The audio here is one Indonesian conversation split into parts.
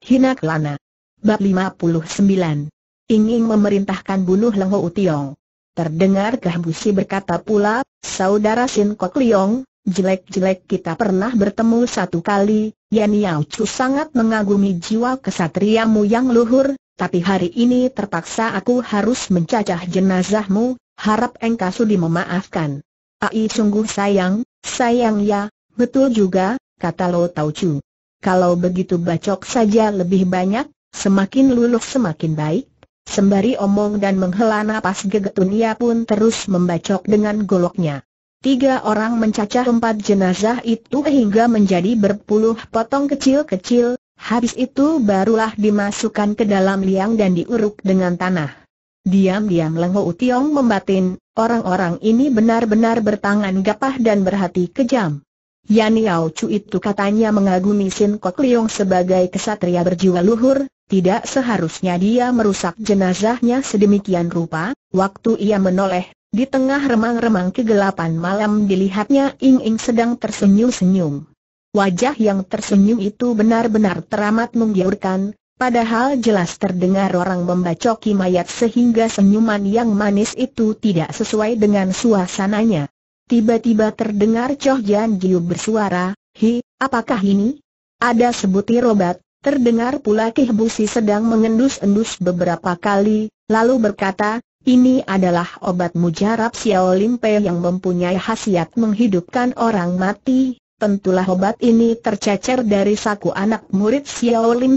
Hina Kelana. Bab 59. ingin memerintahkan bunuh Leng Hou Tiong. Terdengar Kahbusi berkata pula, Saudara Sin Kok Liong, jelek-jelek kita pernah bertemu satu kali, Yan Yao Chu sangat mengagumi jiwa kesatriamu yang luhur, tapi hari ini terpaksa aku harus mencacah jenazahmu, harap engkau sudi memaafkan. Ai sungguh sayang, sayang ya, betul juga, kata Lo Tau Chu kalau begitu bacok saja lebih banyak, semakin luluh semakin baik. Sembari omong dan menghela napas gegetun ia pun terus membacok dengan goloknya. Tiga orang mencacah empat jenazah itu hingga menjadi berpuluh potong kecil-kecil, habis itu barulah dimasukkan ke dalam liang dan diuruk dengan tanah. Diam-diam Lengho Utiong membatin, orang-orang ini benar-benar bertangan gapah dan berhati kejam. Yani Yao Chu itu katanya mengagumi Sin Kok Leong sebagai kesatria berjiwa luhur, tidak seharusnya dia merusak jenazahnya sedemikian rupa, waktu ia menoleh, di tengah remang-remang kegelapan malam dilihatnya Ing Ing sedang tersenyum-senyum. Wajah yang tersenyum itu benar-benar teramat menggiurkan, padahal jelas terdengar orang membacoki mayat sehingga senyuman yang manis itu tidak sesuai dengan suasananya. Tiba-tiba terdengar Choh Jan Giu bersuara, Hi, apakah ini? Ada sebutir obat, terdengar pula Kihbusi sedang mengendus-endus beberapa kali, lalu berkata, ini adalah obat mujarab Pei yang mempunyai khasiat menghidupkan orang mati. Tentulah obat ini tercecer dari saku anak murid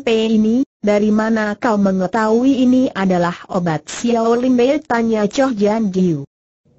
Pei ini. Dari mana kau mengetahui ini adalah obat Pei? Tanya Choh Jian Jiu.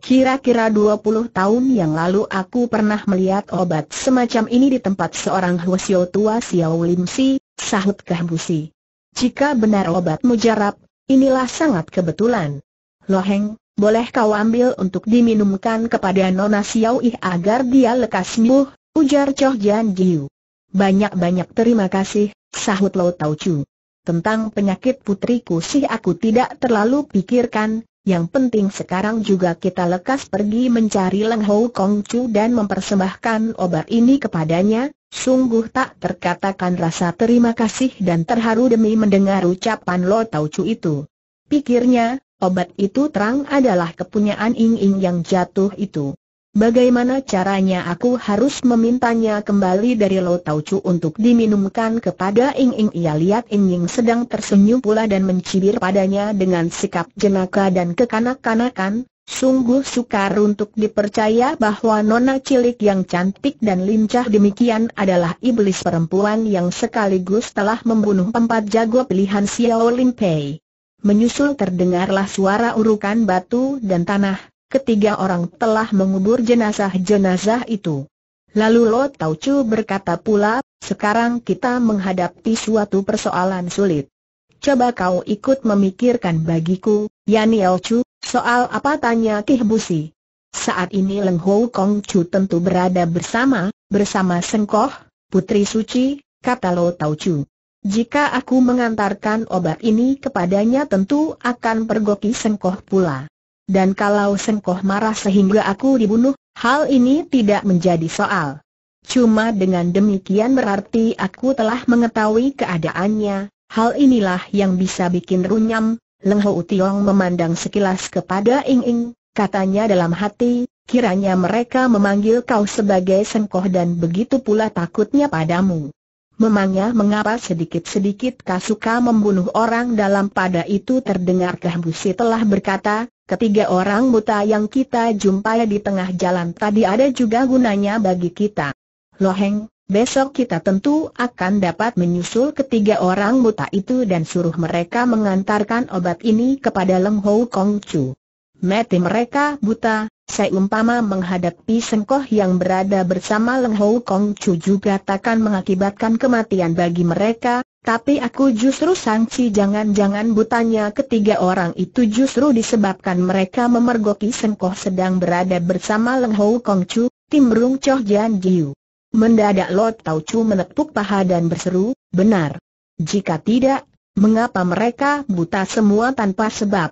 Kira-kira 20 tahun yang lalu aku pernah melihat obat semacam ini di tempat seorang husio tua Xiao Lim Si, sahut Kahbusi. Jika benar obat mujarab, inilah sangat kebetulan. Loheng, boleh kau ambil untuk diminumkan kepada Nona Xiao Ih agar dia lekas sembuh, ujar Choh Jian Jiu. Banyak-banyak terima kasih, sahut Lo Tau Chu. Tentang penyakit putriku sih aku tidak terlalu pikirkan, yang penting sekarang juga kita lekas pergi mencari Leng Hou Kong Chu dan mempersembahkan obat ini kepadanya, sungguh tak terkatakan rasa terima kasih dan terharu demi mendengar ucapan Lo Tau Chu itu. Pikirnya, obat itu terang adalah kepunyaan Ing Ing yang jatuh itu. Bagaimana caranya aku harus memintanya kembali dari Lo Tau Chu untuk diminumkan kepada Ing Ing Ia lihat Ing Ing sedang tersenyum pula dan mencibir padanya dengan sikap jenaka dan kekanak-kanakan, sungguh sukar untuk dipercaya bahwa nona cilik yang cantik dan lincah demikian adalah iblis perempuan yang sekaligus telah membunuh empat jago pilihan Xiao Lin Pei. Menyusul terdengarlah suara urukan batu dan tanah, ketiga orang telah mengubur jenazah-jenazah itu. Lalu Lo Tau Chu berkata pula, sekarang kita menghadapi suatu persoalan sulit. Coba kau ikut memikirkan bagiku, Yaniel Chu, soal apa tanya Kih Busi. Saat ini Leng Ho Kong Chu tentu berada bersama, bersama Sengkoh, Putri Suci, kata Lo Tau Chu. Jika aku mengantarkan obat ini kepadanya tentu akan pergoki Sengkoh pula. Dan kalau Sengkoh marah sehingga aku dibunuh, hal ini tidak menjadi soal. Cuma dengan demikian berarti aku telah mengetahui keadaannya, hal inilah yang bisa bikin runyam. Leng Hou Tiong memandang sekilas kepada Ing Ing, katanya dalam hati, kiranya mereka memanggil kau sebagai sengkoh dan begitu pula takutnya padamu. Memangnya mengapa sedikit-sedikit kasuka membunuh orang dalam pada itu terdengar Kahbusi telah berkata, Ketiga orang buta yang kita jumpai di tengah jalan tadi ada juga gunanya bagi kita. Loheng, besok kita tentu akan dapat menyusul ketiga orang buta itu dan suruh mereka mengantarkan obat ini kepada Leng Hou Kong Chu mati mereka buta, seumpama menghadapi sengkoh yang berada bersama Leng Hou Kong Chu juga takkan mengakibatkan kematian bagi mereka, tapi aku justru sangsi jangan-jangan butanya ketiga orang itu justru disebabkan mereka memergoki sengkoh sedang berada bersama Leng Hou Kong Chu, tim Rung Choh Jian Jiu. Mendadak Lot Tau Chu menepuk paha dan berseru, benar. Jika tidak, mengapa mereka buta semua tanpa sebab?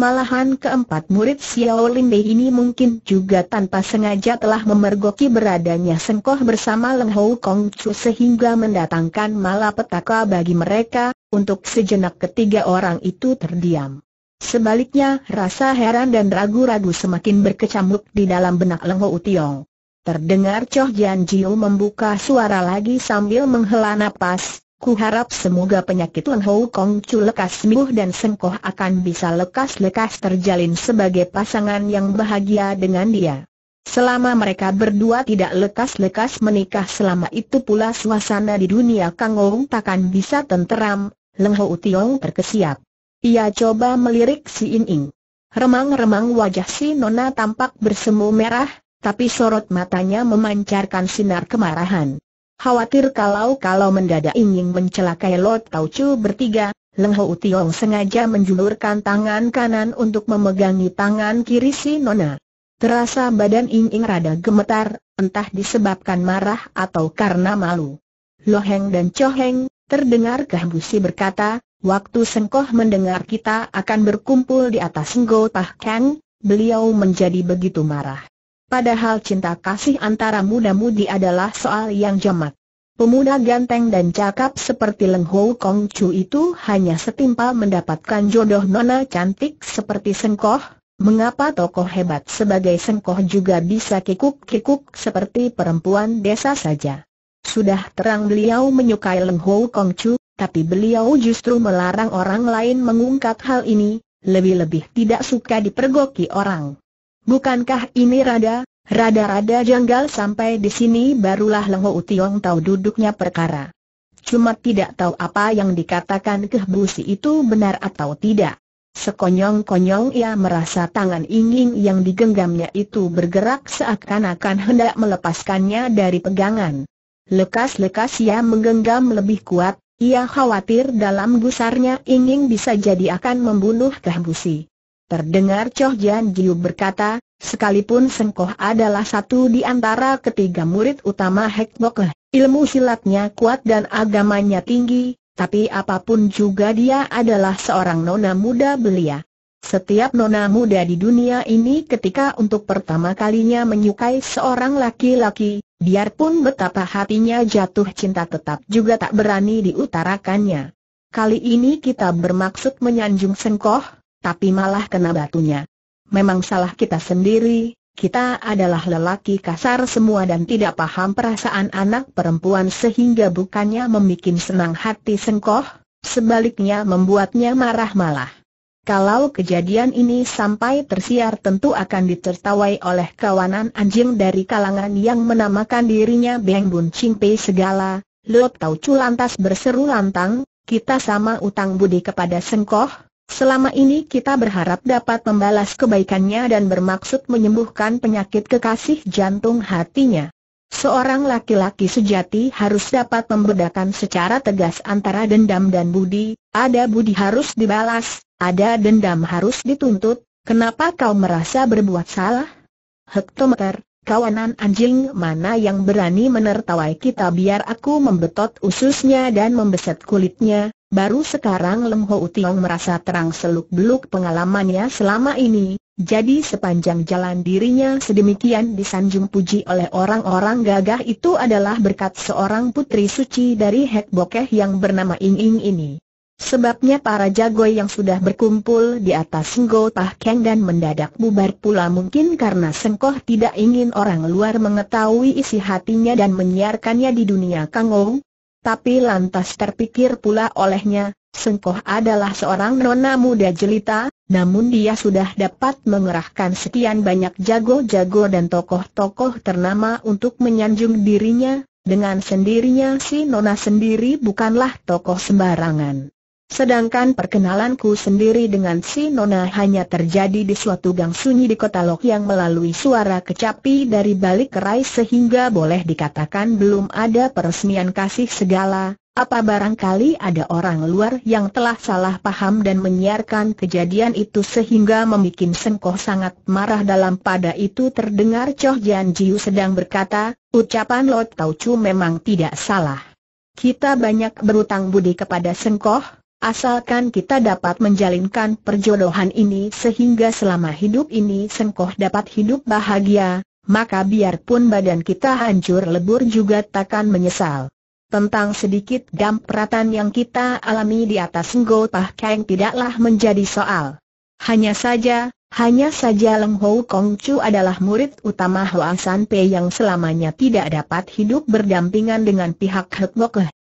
Malahan keempat murid Xiao Lin Bei ini mungkin juga tanpa sengaja telah memergoki beradanya Sengkoh bersama Leng Hou Kong Chu sehingga mendatangkan malapetaka bagi mereka, untuk sejenak ketiga orang itu terdiam. Sebaliknya rasa heran dan ragu-ragu semakin berkecamuk di dalam benak Leng Hou Tiong. Terdengar Choh Jian Jiu membuka suara lagi sambil menghela napas, Ku harap semoga penyakit Leng Hou Kong Chu lekas sembuh dan Sengkoh akan bisa lekas-lekas terjalin sebagai pasangan yang bahagia dengan dia. Selama mereka berdua tidak lekas-lekas menikah selama itu pula suasana di dunia Kang takkan bisa tenteram, Leng Hou Tiong terkesiap. Ia coba melirik si In Ing. Remang-remang wajah si Nona tampak bersemu merah, tapi sorot matanya memancarkan sinar kemarahan. Khawatir kalau-kalau mendadak ingin mencelakai Lot Tau Chu bertiga, Leng Ho Tiong sengaja menjulurkan tangan kanan untuk memegangi tangan kiri si Nona. Terasa badan Ing Ing rada gemetar, entah disebabkan marah atau karena malu. Lo heng dan Coheng, terdengar Kahbusi berkata, waktu Sengkoh mendengar kita akan berkumpul di atas Ngo Pah Kang, beliau menjadi begitu marah. Padahal cinta kasih antara muda-mudi adalah soal yang jamak. Pemuda ganteng dan cakap seperti Leng Ho Kong Chu itu hanya setimpal mendapatkan jodoh nona cantik seperti Sengkoh, mengapa tokoh hebat sebagai Sengkoh juga bisa kikuk-kikuk seperti perempuan desa saja. Sudah terang beliau menyukai Leng Ho Kong Chu, tapi beliau justru melarang orang lain mengungkap hal ini, lebih-lebih tidak suka dipergoki orang. Bukankah ini rada, rada-rada janggal sampai di sini barulah Ho Utiong tahu duduknya perkara. Cuma tidak tahu apa yang dikatakan kehbusi itu benar atau tidak. Sekonyong-konyong ia merasa tangan ingin yang digenggamnya itu bergerak seakan-akan hendak melepaskannya dari pegangan. Lekas-lekas ia menggenggam lebih kuat, ia khawatir dalam gusarnya ingin bisa jadi akan membunuh kehbusi. Terdengar Choh Jian Jiu berkata, sekalipun Sengkoh adalah satu di antara ketiga murid utama Hek Bok Leh, ilmu silatnya kuat dan agamanya tinggi, tapi apapun juga dia adalah seorang nona muda belia. Setiap nona muda di dunia ini ketika untuk pertama kalinya menyukai seorang laki-laki, biarpun betapa hatinya jatuh cinta tetap juga tak berani diutarakannya. Kali ini kita bermaksud menyanjung Sengkoh, tapi malah kena batunya. Memang salah kita sendiri, kita adalah lelaki kasar semua dan tidak paham perasaan anak perempuan sehingga bukannya membuat senang hati sengkoh, sebaliknya membuatnya marah malah. Kalau kejadian ini sampai tersiar tentu akan ditertawai oleh kawanan anjing dari kalangan yang menamakan dirinya Beng Bun Cingpei segala, Lo Tau Cu lantas berseru lantang, kita sama utang budi kepada Sengkoh, Selama ini kita berharap dapat membalas kebaikannya dan bermaksud menyembuhkan penyakit kekasih jantung hatinya. Seorang laki-laki sejati harus dapat membedakan secara tegas antara dendam dan budi, ada budi harus dibalas, ada dendam harus dituntut, kenapa kau merasa berbuat salah? Hektometer, kawanan anjing mana yang berani menertawai kita biar aku membetot ususnya dan membeset kulitnya, Baru sekarang Lem Ho Tiong merasa terang seluk-beluk pengalamannya selama ini, jadi sepanjang jalan dirinya sedemikian disanjung puji oleh orang-orang gagah itu adalah berkat seorang putri suci dari Hek Bokeh yang bernama Ing Ing ini. Sebabnya para jago yang sudah berkumpul di atas Ngo Tah Keng dan mendadak bubar pula mungkin karena Sengkoh tidak ingin orang luar mengetahui isi hatinya dan menyiarkannya di dunia Kangou, tapi lantas terpikir pula olehnya, Sengkoh adalah seorang nona muda jelita, namun dia sudah dapat mengerahkan sekian banyak jago-jago dan tokoh-tokoh ternama untuk menyanjung dirinya, dengan sendirinya si nona sendiri bukanlah tokoh sembarangan. Sedangkan perkenalanku sendiri dengan si Nona hanya terjadi di suatu gang sunyi di kota Lok yang melalui suara kecapi dari balik kerai sehingga boleh dikatakan belum ada peresmian kasih segala, apa barangkali ada orang luar yang telah salah paham dan menyiarkan kejadian itu sehingga membuat Sengkoh sangat marah dalam pada itu terdengar Choh Jian Jiu sedang berkata, ucapan Lot Tau Chu memang tidak salah. Kita banyak berutang budi kepada Sengkoh, Asalkan kita dapat menjalinkan perjodohan ini sehingga selama hidup ini Sengkoh dapat hidup bahagia, maka biarpun badan kita hancur lebur juga takkan menyesal. Tentang sedikit gampratan yang kita alami di atas Pah Kang tidaklah menjadi soal. Hanya saja, hanya saja Leng Hou Kong Chu adalah murid utama Hoang San Pei yang selamanya tidak dapat hidup berdampingan dengan pihak Hek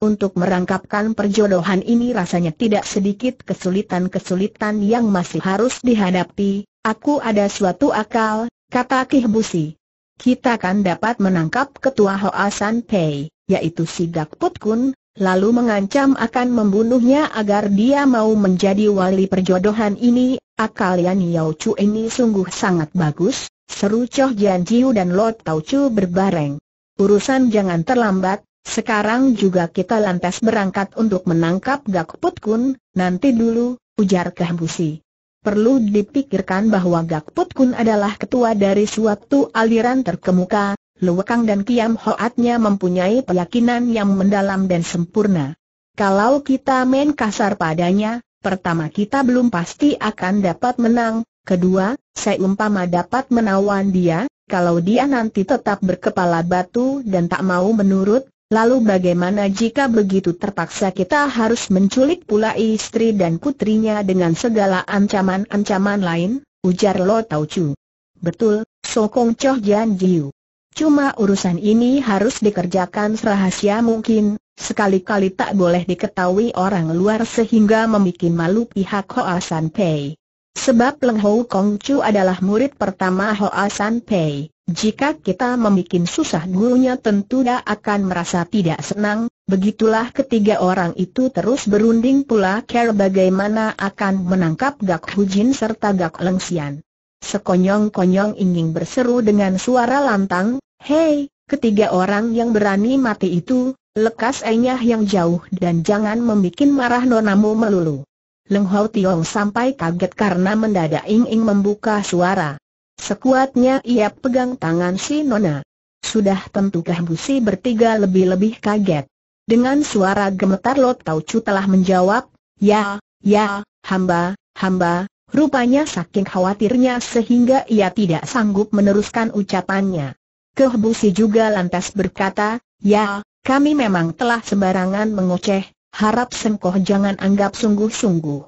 untuk merangkapkan perjodohan ini rasanya tidak sedikit kesulitan-kesulitan yang masih harus dihadapi, aku ada suatu akal, kata Kihbusi. Kita kan dapat menangkap ketua Hoa Pei, yaitu si Gak Put Kun, lalu mengancam akan membunuhnya agar dia mau menjadi wali perjodohan ini, akal Yan Yau Chu ini sungguh sangat bagus, seru Choh Jian Jiu dan Lot Tau Chu berbareng. Urusan jangan terlambat, sekarang juga kita lantas berangkat untuk menangkap Gak Put Kun, nanti dulu, ujar Kehbusi. Perlu dipikirkan bahwa Gak Put Kun adalah ketua dari suatu aliran terkemuka, Luwekang dan Kiam Hoatnya mempunyai keyakinan yang mendalam dan sempurna. Kalau kita main kasar padanya, pertama kita belum pasti akan dapat menang, kedua, saya umpama dapat menawan dia, kalau dia nanti tetap berkepala batu dan tak mau menurut, Lalu bagaimana jika begitu terpaksa kita harus menculik pula istri dan putrinya dengan segala ancaman-ancaman lain? Ujar Lo Tau Chu. Betul, Sokong Choh Jan Jiu. Cuma urusan ini harus dikerjakan rahasia mungkin, sekali-kali tak boleh diketahui orang luar sehingga membuat malu pihak Hoa San Pei. Sebab Leng Ho Kong Chu adalah murid pertama Hoa San Pei. Jika kita membuat susah gurunya tentu dia akan merasa tidak senang, begitulah ketiga orang itu terus berunding pula care bagaimana akan menangkap Gak Hujin serta Gak Lengsian. Sekonyong-konyong ingin berseru dengan suara lantang, Hei, ketiga orang yang berani mati itu, lekas enyah yang jauh dan jangan membuat marah nonamu melulu. Leng Hau Tiong sampai kaget karena mendadak ingin membuka suara. Sekuatnya ia pegang tangan si Nona. Sudah tentu busi bertiga lebih-lebih kaget. Dengan suara gemetar Lot Tau Chu telah menjawab, Ya, ya, hamba, hamba, rupanya saking khawatirnya sehingga ia tidak sanggup meneruskan ucapannya. Kehbusi juga lantas berkata, Ya, kami memang telah sembarangan mengoceh, harap sengkoh jangan anggap sungguh-sungguh.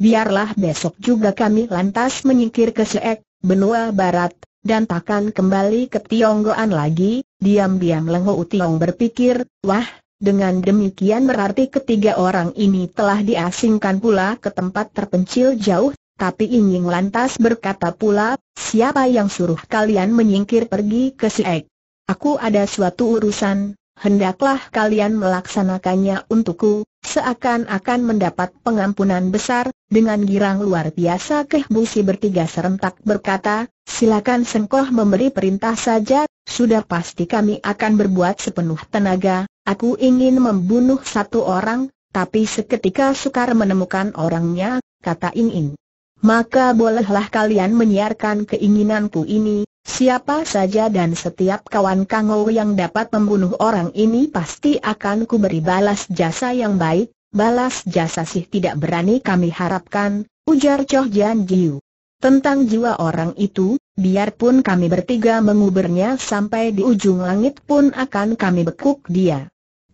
Biarlah besok juga kami lantas menyingkir ke Seek, benua barat, dan takkan kembali ke Tionggoan lagi, diam-diam Leng Utiong berpikir, wah, dengan demikian berarti ketiga orang ini telah diasingkan pula ke tempat terpencil jauh, tapi Inying lantas berkata pula, siapa yang suruh kalian menyingkir pergi ke Siek? Aku ada suatu urusan, hendaklah kalian melaksanakannya untukku, seakan-akan mendapat pengampunan besar, dengan girang luar biasa kehbusi bertiga serentak berkata, silakan Sengkoh memberi perintah saja, sudah pasti kami akan berbuat sepenuh tenaga, aku ingin membunuh satu orang, tapi seketika sukar menemukan orangnya, kata Ing Ing. Maka bolehlah kalian menyiarkan keinginanku ini, Siapa saja dan setiap kawan Ou yang dapat membunuh orang ini pasti akan kuberi balas jasa yang baik, balas jasa sih tidak berani kami harapkan, ujar Choh Jian Jiu. Tentang jiwa orang itu, biarpun kami bertiga menguburnya sampai di ujung langit pun akan kami bekuk dia.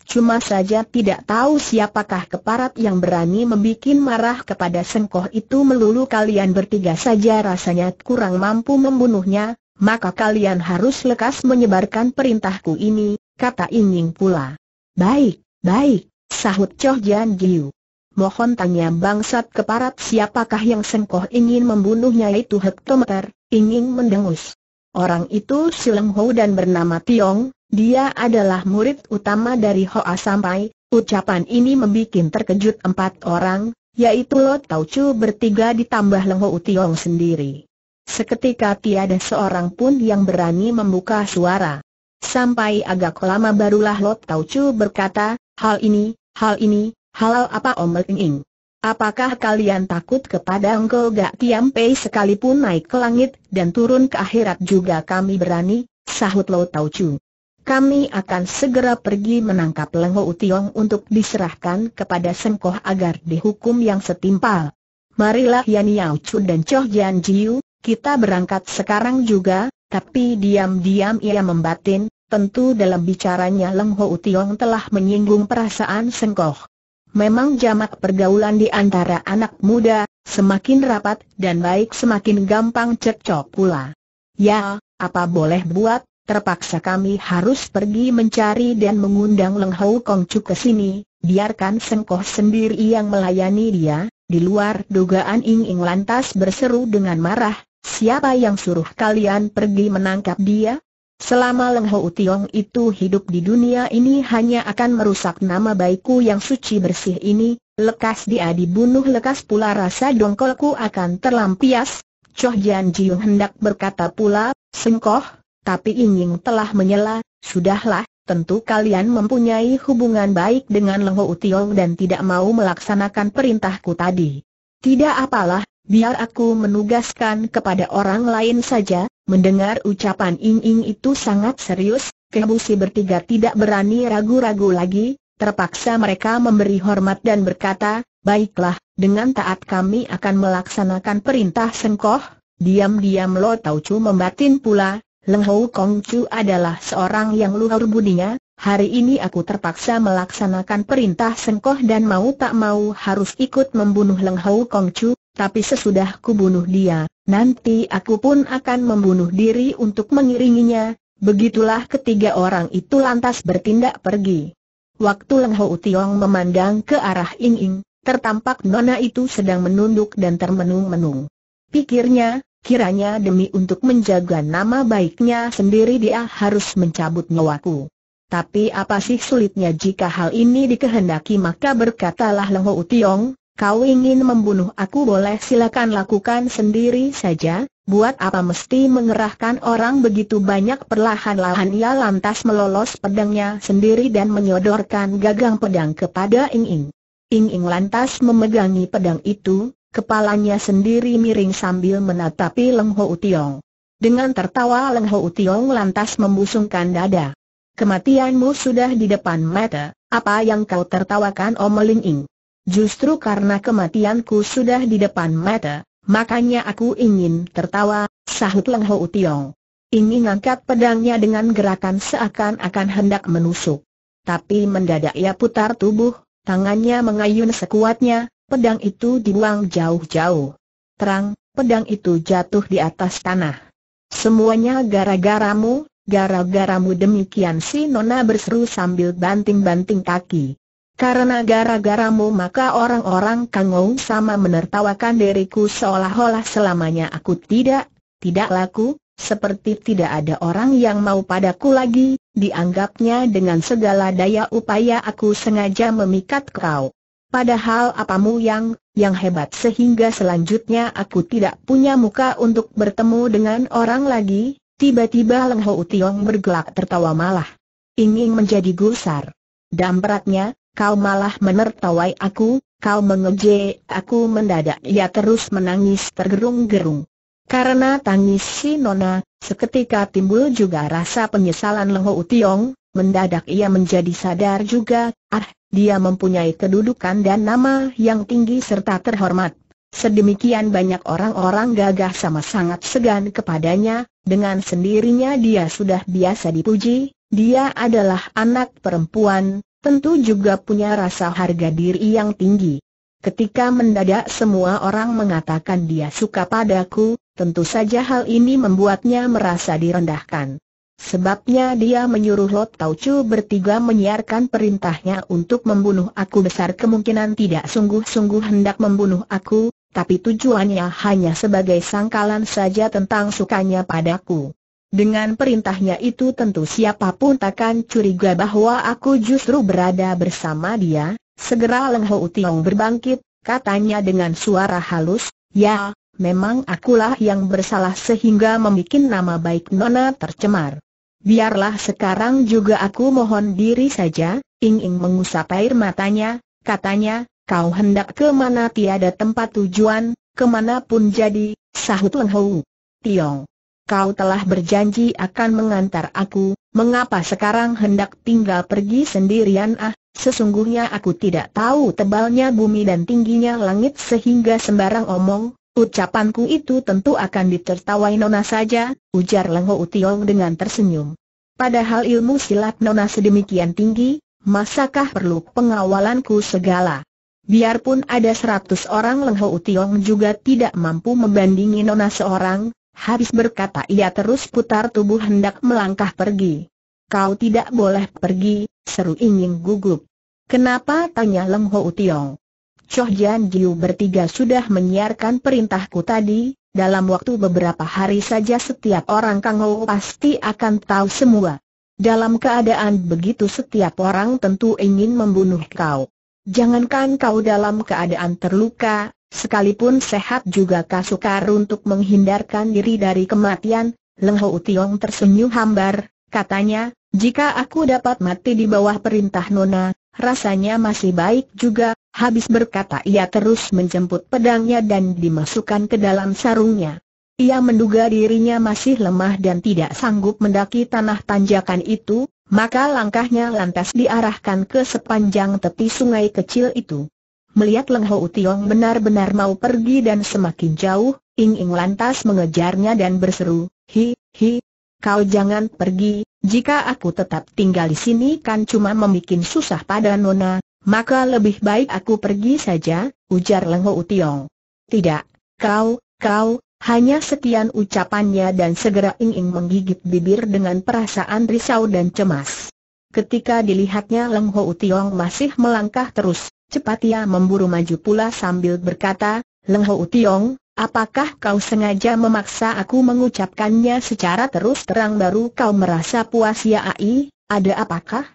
Cuma saja tidak tahu siapakah keparat yang berani membuat marah kepada sengkoh itu melulu kalian bertiga saja rasanya kurang mampu membunuhnya, maka kalian harus lekas menyebarkan perintahku ini, kata Inying pula. Baik, baik, sahut Choh Jian Jiu. Mohon tanya bangsat keparat siapakah yang sengkoh ingin membunuhnya itu hektometer, ingin mendengus. Orang itu Sileng Ho dan bernama Tiong, dia adalah murid utama dari Hoa Sampai, ucapan ini membuat terkejut empat orang, yaitu Lo Tau Chu bertiga ditambah Leng Ho Tiong sendiri. Seketika tiada seorang pun yang berani membuka suara. Sampai agak lama barulah Lot Tau Chu berkata, hal ini, hal ini, hal apa Om Eng Apakah kalian takut kepada Engkau Gak Tiam Pei sekalipun naik ke langit dan turun ke akhirat juga kami berani? Sahut Lot Tau Chu. Kami akan segera pergi menangkap Lengho Utiong untuk diserahkan kepada Sengkoh agar dihukum yang setimpal. Marilah Yan Yao Chu dan Choh Jian Jiu, kita berangkat sekarang juga, tapi diam-diam ia membatin, tentu dalam bicaranya Leng Ho Tiong telah menyinggung perasaan Sengkoh. Memang jamak pergaulan di antara anak muda, semakin rapat dan baik semakin gampang cekcok pula. Ya, apa boleh buat, terpaksa kami harus pergi mencari dan mengundang Leng Ho Chu ke sini, biarkan Sengkoh sendiri yang melayani dia, di luar dugaan Ing Ing lantas berseru dengan marah, Siapa yang suruh kalian pergi menangkap dia? Selama Leng Ho Tiong itu hidup di dunia ini hanya akan merusak nama baikku yang suci bersih ini, lekas dia dibunuh lekas pula rasa dongkolku akan terlampias. Choh Jian Jiu hendak berkata pula, sengkoh, tapi Inying telah menyela, sudahlah, tentu kalian mempunyai hubungan baik dengan Leng Ho Tiong dan tidak mau melaksanakan perintahku tadi. Tidak apalah, biar aku menugaskan kepada orang lain saja, mendengar ucapan Ing Ing itu sangat serius, kebusi bertiga tidak berani ragu-ragu lagi, terpaksa mereka memberi hormat dan berkata, baiklah, dengan taat kami akan melaksanakan perintah Sengkoh, diam-diam Lo Tau Chu membatin pula, Leng Hou Kong Chu adalah seorang yang luhur budinya, Hari ini aku terpaksa melaksanakan perintah Sengkoh dan mau tak mau harus ikut membunuh Leng Hou Kong Chu, tapi sesudah kubunuh dia, nanti aku pun akan membunuh diri untuk mengiringinya. Begitulah ketiga orang itu lantas bertindak pergi. Waktu Leng Ho Tiong memandang ke arah Ying Ying, tertampak nona itu sedang menunduk dan termenung-menung. Pikirnya, kiranya demi untuk menjaga nama baiknya sendiri dia harus mencabut nyawaku. Tapi apa sih sulitnya jika hal ini dikehendaki maka berkatalah Leng Ho Tiong, Kau ingin membunuh aku boleh silakan lakukan sendiri saja, buat apa mesti mengerahkan orang begitu banyak perlahan-lahan ia lantas melolos pedangnya sendiri dan menyodorkan gagang pedang kepada Ing Ing. Ing Ing lantas memegangi pedang itu, kepalanya sendiri miring sambil menatapi Leng Ho Tiong. Dengan tertawa Leng Ho Tiong lantas membusungkan dada. Kematianmu sudah di depan mata, apa yang kau tertawakan Omeling Ing? Justru karena kematianku sudah di depan mata, makanya aku ingin tertawa, sahut Leng Ho Tiong. Ingin angkat pedangnya dengan gerakan seakan-akan hendak menusuk. Tapi mendadak ia putar tubuh, tangannya mengayun sekuatnya, pedang itu dibuang jauh-jauh. Terang, pedang itu jatuh di atas tanah. Semuanya gara-garamu, gara-garamu demikian si Nona berseru sambil banting-banting kaki. Karena gara-garamu maka orang-orang kangou sama menertawakan diriku seolah-olah selamanya aku tidak, tidak laku, seperti tidak ada orang yang mau padaku lagi, dianggapnya dengan segala daya upaya aku sengaja memikat kau. Padahal apamu yang, yang hebat sehingga selanjutnya aku tidak punya muka untuk bertemu dengan orang lagi, tiba-tiba Leng Ho Tiong bergelak tertawa malah. Ingin menjadi gusar. Dampratnya, kau malah menertawai aku, kau mengeje, aku mendadak ia terus menangis tergerung-gerung. Karena tangis si Nona, seketika timbul juga rasa penyesalan Leho Utiong, mendadak ia menjadi sadar juga, ah, dia mempunyai kedudukan dan nama yang tinggi serta terhormat. Sedemikian banyak orang-orang gagah sama sangat segan kepadanya, dengan sendirinya dia sudah biasa dipuji, dia adalah anak perempuan, tentu juga punya rasa harga diri yang tinggi. Ketika mendadak semua orang mengatakan dia suka padaku, tentu saja hal ini membuatnya merasa direndahkan. Sebabnya dia menyuruh Lot Chu bertiga menyiarkan perintahnya untuk membunuh aku besar kemungkinan tidak sungguh-sungguh hendak membunuh aku, tapi tujuannya hanya sebagai sangkalan saja tentang sukanya padaku. Dengan perintahnya itu tentu siapapun takkan curiga bahwa aku justru berada bersama dia. Segera Leng Ho Tiong berbangkit, katanya dengan suara halus, Ya, memang akulah yang bersalah sehingga membuat nama baik Nona tercemar. Biarlah sekarang juga aku mohon diri saja, Ing Ing mengusap air matanya, katanya, kau hendak ke mana tiada tempat tujuan, kemana pun jadi, sahut Leng Ho Tiong kau telah berjanji akan mengantar aku, mengapa sekarang hendak tinggal pergi sendirian ah, sesungguhnya aku tidak tahu tebalnya bumi dan tingginya langit sehingga sembarang omong, ucapanku itu tentu akan ditertawai Nona saja, ujar Lengho Utiong dengan tersenyum. Padahal ilmu silat Nona sedemikian tinggi, masakah perlu pengawalanku segala? Biarpun ada seratus orang Lengho Utiong juga tidak mampu membandingi Nona seorang, Habis berkata ia terus putar tubuh hendak melangkah pergi. Kau tidak boleh pergi, seru ingin gugup. Kenapa tanya Lem Ho Tiong? Choh Jian Jiu bertiga sudah menyiarkan perintahku tadi, dalam waktu beberapa hari saja setiap orang Kang Ho pasti akan tahu semua. Dalam keadaan begitu setiap orang tentu ingin membunuh kau. Jangankan kau dalam keadaan terluka, Sekalipun sehat juga kasukar untuk menghindarkan diri dari kematian, Leng Ho Tiong tersenyum hambar, katanya, jika aku dapat mati di bawah perintah Nona, rasanya masih baik juga, habis berkata ia terus menjemput pedangnya dan dimasukkan ke dalam sarungnya. Ia menduga dirinya masih lemah dan tidak sanggup mendaki tanah tanjakan itu, maka langkahnya lantas diarahkan ke sepanjang tepi sungai kecil itu. Melihat Leng Ho Tiong benar-benar mau pergi dan semakin jauh, Ing Ing lantas mengejarnya dan berseru, Hi, hi, kau jangan pergi, jika aku tetap tinggal di sini kan cuma membuat susah pada Nona, maka lebih baik aku pergi saja, ujar Leng Ho Tiong. Tidak, kau, kau, hanya sekian ucapannya dan segera Ing Ing menggigit bibir dengan perasaan risau dan cemas. Ketika dilihatnya Leng Ho Tiong masih melangkah terus, Cepat ia memburu maju pula sambil berkata, Leng Ho Tiong, apakah kau sengaja memaksa aku mengucapkannya secara terus terang baru kau merasa puas ya ai, ada apakah?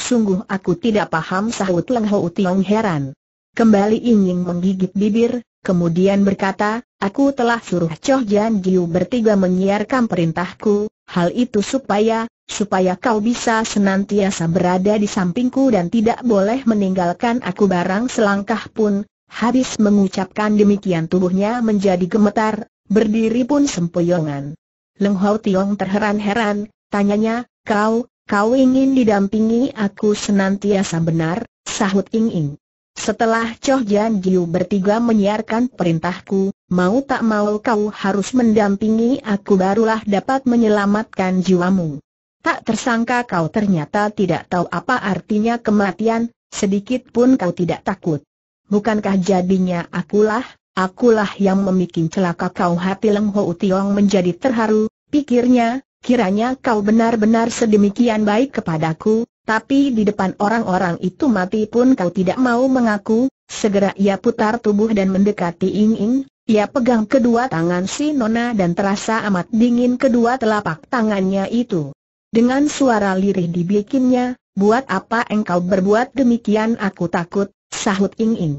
Sungguh aku tidak paham sahut Leng Ho Tiong heran. Kembali ingin menggigit bibir, kemudian berkata, aku telah suruh Choh Jan Jiu bertiga menyiarkan perintahku, hal itu supaya supaya kau bisa senantiasa berada di sampingku dan tidak boleh meninggalkan aku barang selangkah pun. Habis mengucapkan demikian tubuhnya menjadi gemetar, berdiri pun sempoyongan. Leng Hau Tiong terheran-heran, tanyanya, kau, kau ingin didampingi aku senantiasa benar, sahut Ing Ing. Setelah Choh Jian Jiu bertiga menyiarkan perintahku, mau tak mau kau harus mendampingi aku barulah dapat menyelamatkan jiwamu. Tak tersangka kau ternyata tidak tahu apa artinya kematian, sedikit pun kau tidak takut. Bukankah jadinya akulah, akulah yang membuat celaka kau hati Leng Ho Tiong menjadi terharu, pikirnya, kiranya kau benar-benar sedemikian baik kepadaku, tapi di depan orang-orang itu mati pun kau tidak mau mengaku, segera ia putar tubuh dan mendekati Ing Ing, ia pegang kedua tangan si Nona dan terasa amat dingin kedua telapak tangannya itu. Dengan suara lirih dibikinnya, buat apa engkau berbuat demikian aku takut, sahut Ing Ing.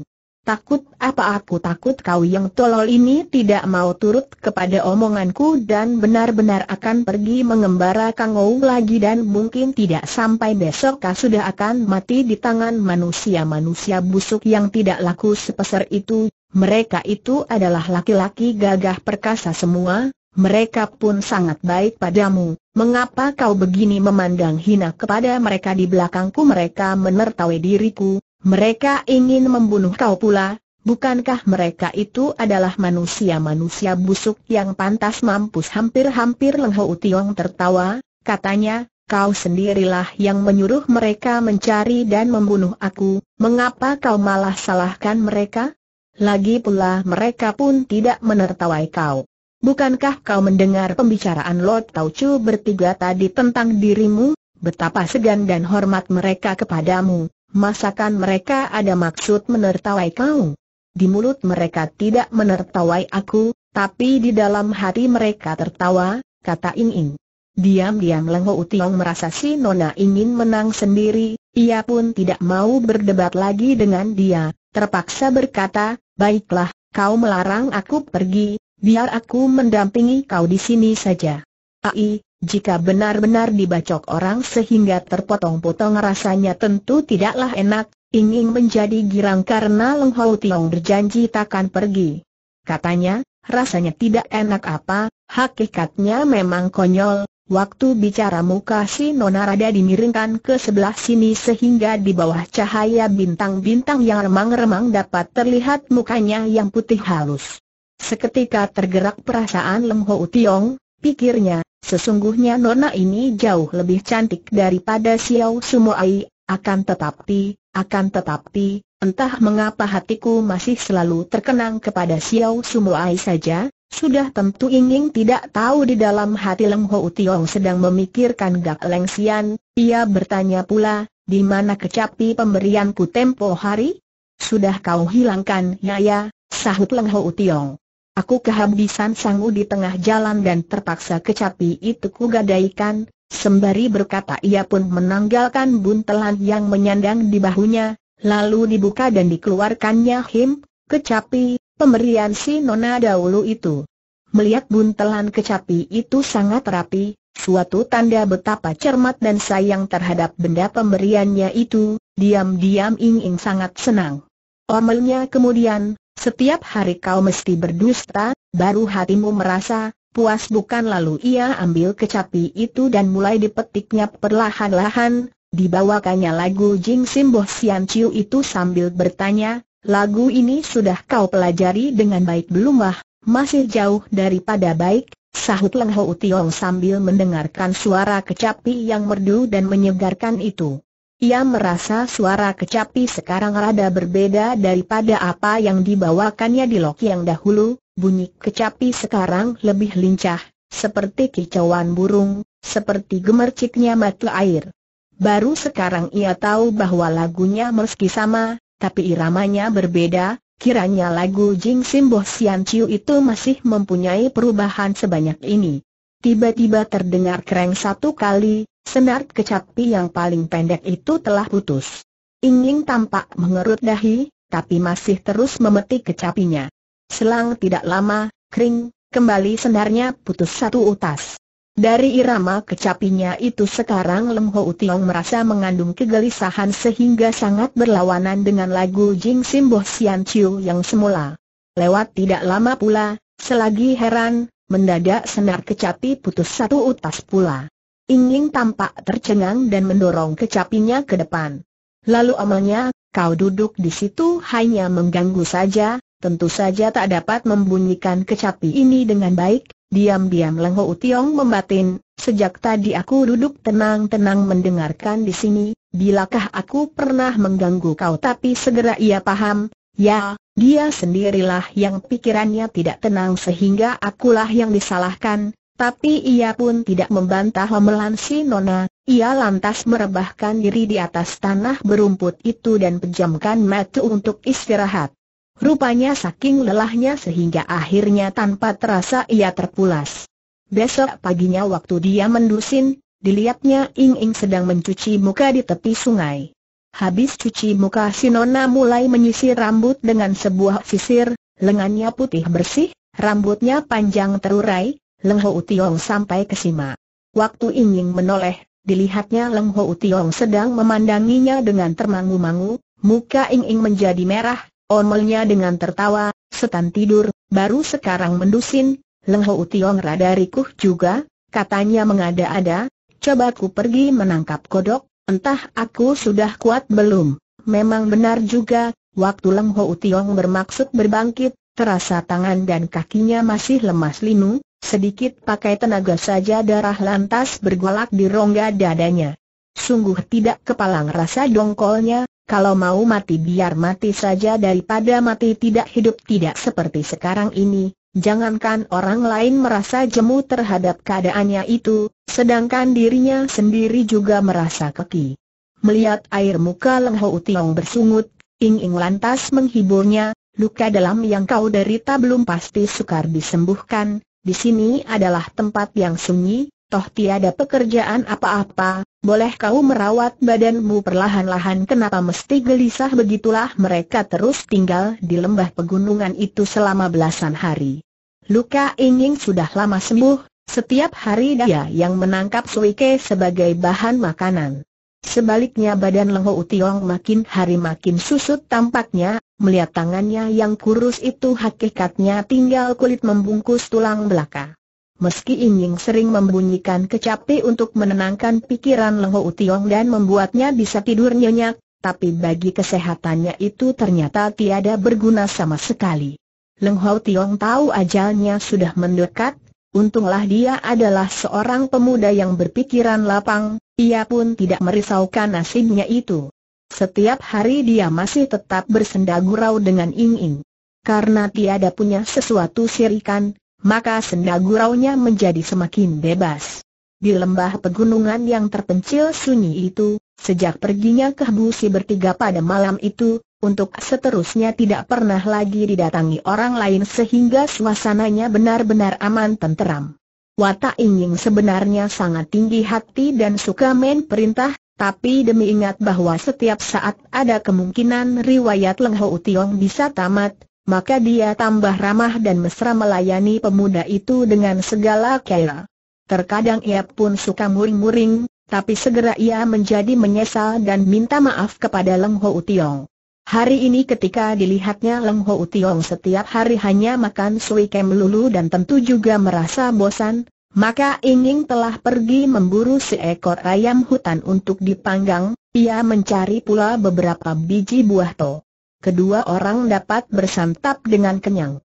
Takut apa aku takut kau yang tolol ini tidak mau turut kepada omonganku dan benar-benar akan pergi mengembara kangou lagi dan mungkin tidak sampai besok kau sudah akan mati di tangan manusia-manusia busuk yang tidak laku sepeser itu. Mereka itu adalah laki-laki gagah perkasa semua, mereka pun sangat baik padamu. Mengapa kau begini memandang hina kepada mereka di belakangku mereka menertawai diriku, mereka ingin membunuh kau pula, bukankah mereka itu adalah manusia-manusia busuk yang pantas mampus hampir-hampir Lengho Tiong tertawa, katanya, kau sendirilah yang menyuruh mereka mencari dan membunuh aku, mengapa kau malah salahkan mereka? Lagi pula mereka pun tidak menertawai kau bukankah kau mendengar pembicaraan Lord Tauchu bertiga tadi tentang dirimu, betapa segan dan hormat mereka kepadamu, masakan mereka ada maksud menertawai kau? Di mulut mereka tidak menertawai aku, tapi di dalam hati mereka tertawa, kata Ing Ing. Diam-diam Leng Ho Tiong merasa si Nona ingin menang sendiri, ia pun tidak mau berdebat lagi dengan dia, terpaksa berkata, baiklah, kau melarang aku pergi, biar aku mendampingi kau di sini saja. Ai, jika benar-benar dibacok orang sehingga terpotong-potong rasanya tentu tidaklah enak, ingin menjadi girang karena Leng Hou Tiong berjanji takkan pergi. Katanya, rasanya tidak enak apa, hakikatnya memang konyol, waktu bicara muka si Nona Rada dimiringkan ke sebelah sini sehingga di bawah cahaya bintang-bintang yang remang-remang dapat terlihat mukanya yang putih halus. Seketika tergerak perasaan Lem Ho Tiong, pikirnya, sesungguhnya Nona ini jauh lebih cantik daripada Xiao Ai. akan tetapi, akan tetapi, entah mengapa hatiku masih selalu terkenang kepada Xiao Ai saja, sudah tentu ingin tidak tahu di dalam hati Leng Ho Tiong sedang memikirkan Gak Leng Sian, ia bertanya pula, di mana kecapi pemberianku tempo hari? Sudah kau hilangkan ya sahut Leng Ho Tiong. Aku kehabisan sangu di tengah jalan dan terpaksa kecapi itu kugadaikan, sembari berkata ia pun menanggalkan buntelan yang menyandang di bahunya, lalu dibuka dan dikeluarkannya him, kecapi, pemberian si nona dahulu itu. Melihat buntelan kecapi itu sangat rapi, suatu tanda betapa cermat dan sayang terhadap benda pemberiannya itu, diam-diam Ing Ing sangat senang. Omelnya kemudian, setiap hari kau mesti berdusta, baru hatimu merasa, puas bukan lalu ia ambil kecapi itu dan mulai dipetiknya perlahan-lahan, dibawakannya lagu Jing Simboh Sian Chiu itu sambil bertanya, lagu ini sudah kau pelajari dengan baik belum wah, masih jauh daripada baik, sahut Leng Ho Tiong sambil mendengarkan suara kecapi yang merdu dan menyegarkan itu. Ia merasa suara kecapi sekarang rada berbeda daripada apa yang dibawakannya di lok yang dahulu, bunyi kecapi sekarang lebih lincah, seperti kicauan burung, seperti gemerciknya mata air. Baru sekarang ia tahu bahwa lagunya meski sama, tapi iramanya berbeda, Kiranya lagu Jing Simbo Xian Sian Chiu itu masih mempunyai perubahan sebanyak ini. Tiba-tiba terdengar kereng satu kali, Senar kecapi yang paling pendek itu telah putus. Inging tampak mengerut dahi, tapi masih terus memetik kecapinya. Selang tidak lama, kring, kembali senarnya putus satu utas. Dari irama kecapinya itu sekarang Lem Ho Utiong merasa mengandung kegelisahan sehingga sangat berlawanan dengan lagu Jing Sim Sian Chiu yang semula. Lewat tidak lama pula, selagi heran, mendadak senar kecapi putus satu utas pula. Ingin tampak tercengang dan mendorong kecapinya ke depan. Lalu amalnya, kau duduk di situ hanya mengganggu saja, tentu saja tak dapat membunyikan kecapi ini dengan baik. Diam-diam Leng Ho Tiong membatin, sejak tadi aku duduk tenang-tenang mendengarkan di sini, bilakah aku pernah mengganggu kau tapi segera ia paham, ya, dia sendirilah yang pikirannya tidak tenang sehingga akulah yang disalahkan, tapi ia pun tidak membantah omelan si Nona, ia lantas merebahkan diri di atas tanah berumput itu dan pejamkan mata untuk istirahat. Rupanya saking lelahnya sehingga akhirnya tanpa terasa ia terpulas. Besok paginya waktu dia mendusin, dilihatnya Ing Ing sedang mencuci muka di tepi sungai. Habis cuci muka si Nona mulai menyisir rambut dengan sebuah sisir, lengannya putih bersih, rambutnya panjang terurai, Leng Ho Utiong sampai ke Sima. Waktu ingin menoleh, dilihatnya Leng Ho Utiong sedang memandanginya dengan termangu-mangu, muka Ing Ing menjadi merah, omelnya dengan tertawa, setan tidur, baru sekarang mendusin, Leng Ho Utiong rada rikuh juga, katanya mengada-ada, coba ku pergi menangkap kodok, entah aku sudah kuat belum. Memang benar juga, waktu Leng Ho Utiong bermaksud berbangkit, terasa tangan dan kakinya masih lemas linu, Sedikit pakai tenaga saja darah lantas bergolak di rongga dadanya. Sungguh tidak kepalang rasa dongkolnya, kalau mau mati biar mati saja daripada mati tidak hidup tidak seperti sekarang ini, jangankan orang lain merasa jemu terhadap keadaannya itu, sedangkan dirinya sendiri juga merasa keki. Melihat air muka Leng Ho Tiong bersungut, Ing Ing lantas menghiburnya, luka dalam yang kau derita belum pasti sukar disembuhkan, di sini adalah tempat yang sunyi, toh tiada pekerjaan apa-apa, boleh kau merawat badanmu perlahan-lahan kenapa mesti gelisah begitulah mereka terus tinggal di lembah pegunungan itu selama belasan hari. Luka ingin sudah lama sembuh, setiap hari dia yang menangkap suike sebagai bahan makanan. Sebaliknya badan Leho Utiong makin hari makin susut tampaknya, melihat tangannya yang kurus itu hakikatnya tinggal kulit membungkus tulang belaka. Meski Inying sering membunyikan kecapi untuk menenangkan pikiran Leho Utiong dan membuatnya bisa tidur nyenyak, tapi bagi kesehatannya itu ternyata tiada berguna sama sekali. Leng Utiong Tiong tahu ajalnya sudah mendekat, Untunglah dia adalah seorang pemuda yang berpikiran lapang, ia pun tidak merisaukan nasibnya itu. Setiap hari dia masih tetap bersenda gurau dengan Ing-Ing. Karena tiada punya sesuatu sirikan, maka senda guraunya menjadi semakin bebas. Di lembah pegunungan yang terpencil sunyi itu, sejak perginya ke Busi bertiga pada malam itu, untuk seterusnya tidak pernah lagi didatangi orang lain sehingga suasananya benar-benar aman tenteram. Wata Inying sebenarnya sangat tinggi hati dan suka main perintah, tapi demi ingat bahwa setiap saat ada kemungkinan riwayat Leng Ho Tiong bisa tamat, maka dia tambah ramah dan mesra melayani pemuda itu dengan segala kaya. Terkadang ia pun suka muring-muring, tapi segera ia menjadi menyesal dan minta maaf kepada Leng Ho Tiong. Hari ini ketika dilihatnya Leng Ho Utiong setiap hari hanya makan sui kem lulu dan tentu juga merasa bosan, maka Inging telah pergi memburu seekor ayam hutan untuk dipanggang, ia mencari pula beberapa biji buah to. Kedua orang dapat bersantap dengan kenyang.